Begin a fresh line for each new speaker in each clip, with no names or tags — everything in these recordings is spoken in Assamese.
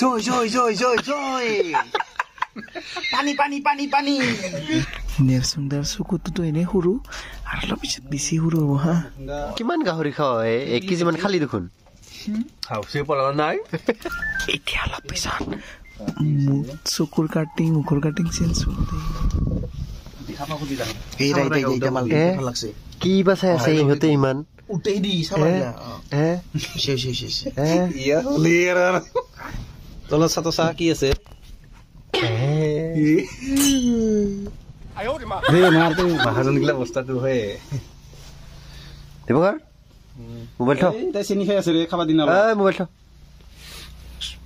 জয় জয় জয় জয়
জয় পানী পানী পানী পানী নেৰচোন দাৰ চকুটোতো এনেই সৰু আৰু অলপ পিছত বেছি সৰু হ'ব হা কিমান গাহৰি খাৱ এক কেজি মান খালি দেখোন নাই এতিয়া অলপ পিছত মোৰ চকুৰ কাটিং মুখৰ কাটিং চেঞ্জ হ'ল কি বা চাই আছে ইহঁতে ইমান উঠেই দি চাব
Dona Satoshi aqui, ia ser. É.
Aí, Mar. Vem, Mar. Mar, não gosta do rei. Tipo, cara? Mobile Tó? Tá sem ninguém, ia ser. Acaba de novo. Ah, Mobile Tó.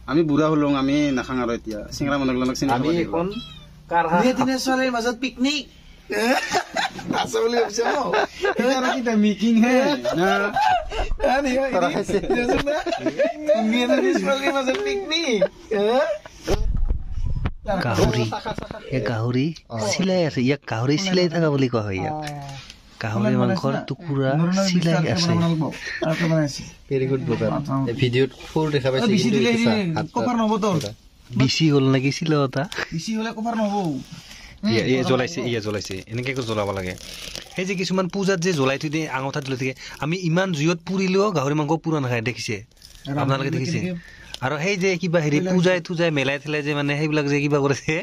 Ami bura hulong, ami nakangaro ito ya. Singra mo naglo nagsinig. Ami kon
karha. Hindi din sa lalim asat
picnic. Tasa uli ang siya mo. Hindi na kita meeting he. Na. Ano yun? Tara, kasi. Hindi na rin siya mga sa picnic. Kahuri. Ya
kahuri. Sila ya sih. Ya kahuri sila itu nggak boleh kahuri ya. Kahuri memang kor tukura sila ya sih.
Very good bukan. Video full deh sampai sini. Bisi dulu ini. Kok pernah botol?
Bisi hol lagi sih lo ta. Bisi hol aku pernah bu.
Iya iya jualai sih iya
jualai sih. Ini kayak kau jual apa lagi? সেই যে কিছুমান পূজাত যে জ্বলাই থৈ দিয়ে আঙঠাত জ্বলাই থাকে আমি ইমান জুইত পুৰিলেও গাহৰি মাংস পুৰা নাখায় দেখিছে আপোনালোকে দেখিছে আৰু সেই যে কিবা হেৰি পূজাই থুজাই মেলাই থলে যে মানে সেইবিলাক যে কিবা কৰিছে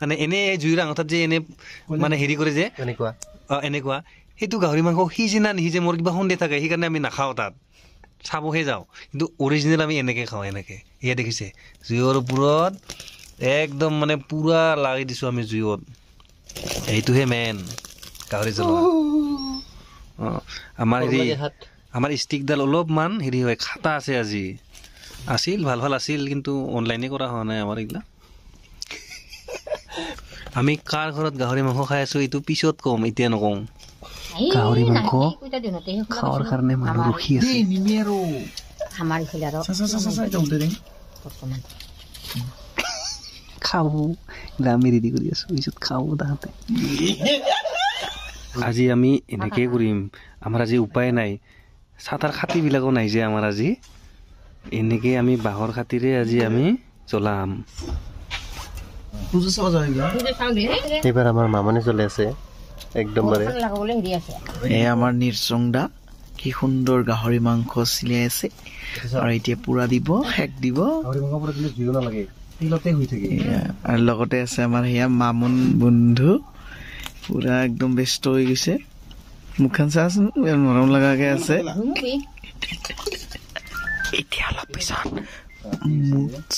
মানে এনে জুইৰ আঙঠাত যে এনে মানে হেৰি কৰে যে এনেকুৱা অঁ এনেকুৱা সেইটো গাহৰি মাংস সিজে না নিসিজে মোৰ কিবা সন্দেহ থাকে সেইকাৰণে আমি নাখাওঁ তাত চাবহে যাওঁ কিন্তু অৰিজিনেল আমি এনেকৈ খাওঁ এনেকৈ এয়া দেখিছে জুইৰ ওপৰত একদম মানে পূৰা লাগি দিছোঁ আমি জুইত এইটোহে মেইন গাহৰি জ্বলোৱা আমাৰ হেৰি আমাৰ ষ্টিকডাল অলপমান হেৰি হয় খাটা আছে আজি আছিল ভাল ভাল আছিল কিন্তু অনলাইনে কৰা হোৱা নাই আমাৰ এইগিলা আমি কাৰ ঘৰত গাহৰি মাংস খাই আছো এইটো পিছত কম এতিয়া নকওঁ গাহৰি মাংস খাব এতিয়া আমি ৰেডি কৰি আছো পিছত খাব তাহাঁতে আজি আমি এনেকেই কৰিম আমাৰ আজি উপায় নাই চাতাৰ খাতিবিলাকো নাই যে আমাৰ আজি এনেকে আমি বাঁহৰ খাতিৰে আজি আমি
জ্বলাম এইবাৰ আমাৰ মামনি চলি আছে একদমবাৰে এয়া আমাৰ দা কি সুন্দৰ গাহৰি মাংস চিলাই আছে আৰু এতিয়া পুৰা দিব শেষ দিব আৰু লগতে আছে আমাৰ সেয়া মামোন বন্ধু পুৰা একদম ব্যস্ত হৈ গৈছে মুখখন চাচোন মৰম লগাকে আছে অলপ পিছত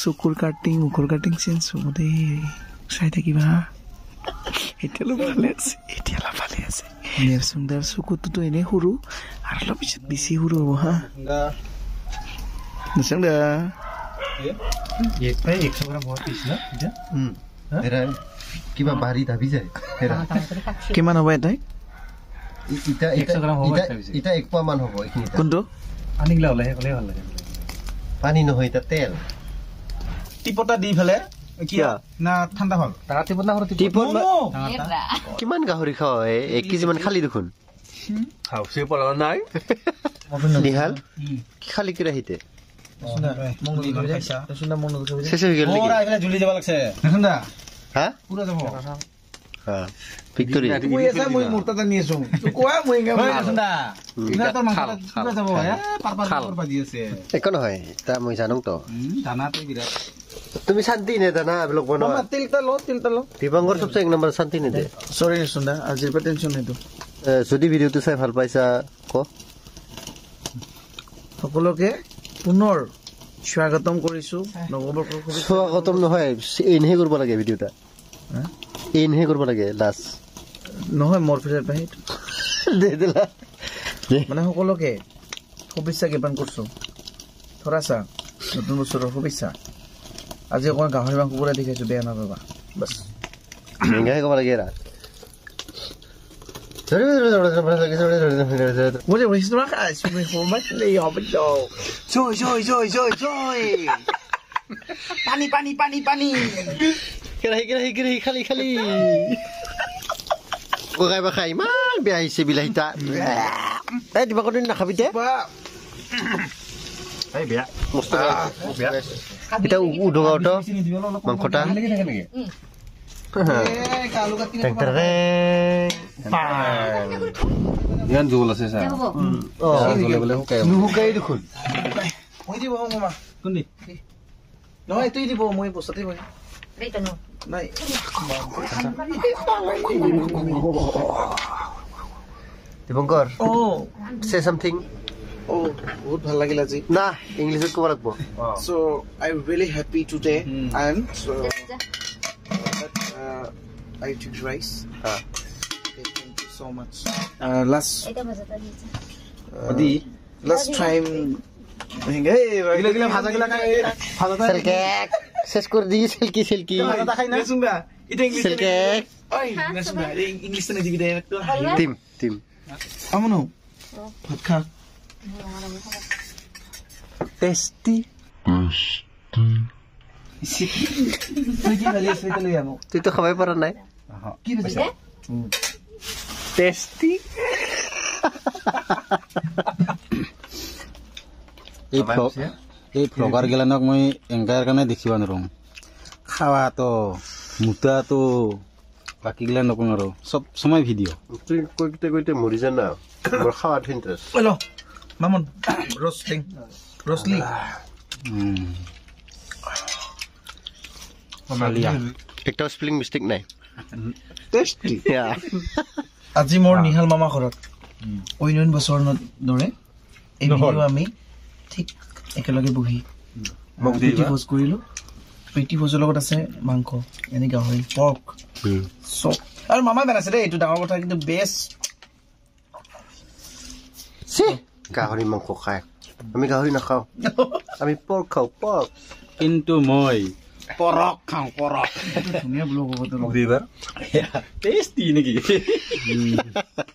চকুৰ কাটিং মুখৰ কাটিং চেঞ্জ হ'ব দেই চাই থাকিবা কিবা বাৰী দাবি যায় কিমান হ'ব এটাই কিমান গাহৰি খাৱিমান খালি দেখোন নাই নিহাল খালি কিৰাহি মনত যদি ভিডিঅটো চাই ভাল পাইছা সকলোকে পুনৰ স্বাগতম কৰিছো নৱবৰ্ষ স্বাগতম নহয় এনেহে কৰিব লাগে ভিডিঅ' ইনহে কৰিব লাগে লাষ্ট নহয় মোৰ ফিচাৰ পাহি দে দিলা মানে সকলোকে শুভেচ্ছা জ্ঞাপন কৰিছোঁ ধৰা চা নতুন বছৰৰ শুভেচ্ছা আজি অকণমান গাহৰি মাংস পৰা দেখাইছোঁ বেয়া নাপাবা বাছ ক'ব লাগে ৰা পানী পানী পানী পানী kira kira kira kali kali. Kau kaya pakai biaya sebilah kita. Eh di bangunin nak habis ya? Ayo biar. Mustafa. Ah, kita udah kau tuh mangkota. Tengker Pan. Yang jual sih saya. Oh, boleh boleh hukai. itu kun. Mau di bawah mama. Kundi. Nah itu di bawah mau ibu satu ibu. Baik ya. Nej. Dipankar ও সে সামথিং ও বহুত ভাল লাগিল আজি না ইংলিশত কব লাগবো so I am very happy today I am so I to rise thank you so much last আদি লাস্ট টাইম হে গিলা গিলা ভাজা গিলা কা ভাজা কেক শেষ কৰি দিবি চিল্কি চিল্কি তুইতো খাবই পৰা নাই টেষ্টি এই ভ্লগাৰ গেলানক মই এংকাৰ কাৰণে দেখিব নোৱাৰোঁ খাৱাটো মুটাটো বাকী গিলা নকওঁ আৰু চব সময় ভিডিঅ' মৰি আজি মোৰ নিহাল মামা ঘৰত অইন অইন বছৰৰ দৰে এই আমি ঠিক একেলগে বহি প্ৰীতি ভোজ কৰিলো প্ৰীতি ভোজৰ লগত আছে মাংস এনে গাহৰি পৰ্ক চব আৰু মামা বনাইছে দেই এইটো ডাঙৰ কথা কিন্তু বেষ্ট গাহৰি মাংস খাই আমি গাহৰি নাখাওঁ আমি পৰ্ক খাওঁ পৰ্ক কিন্তু মই পৰক খাওঁ পৰক ধুনীয়া ব্লগ হ'ব তোমাক দিবা টেষ্টি
নেকি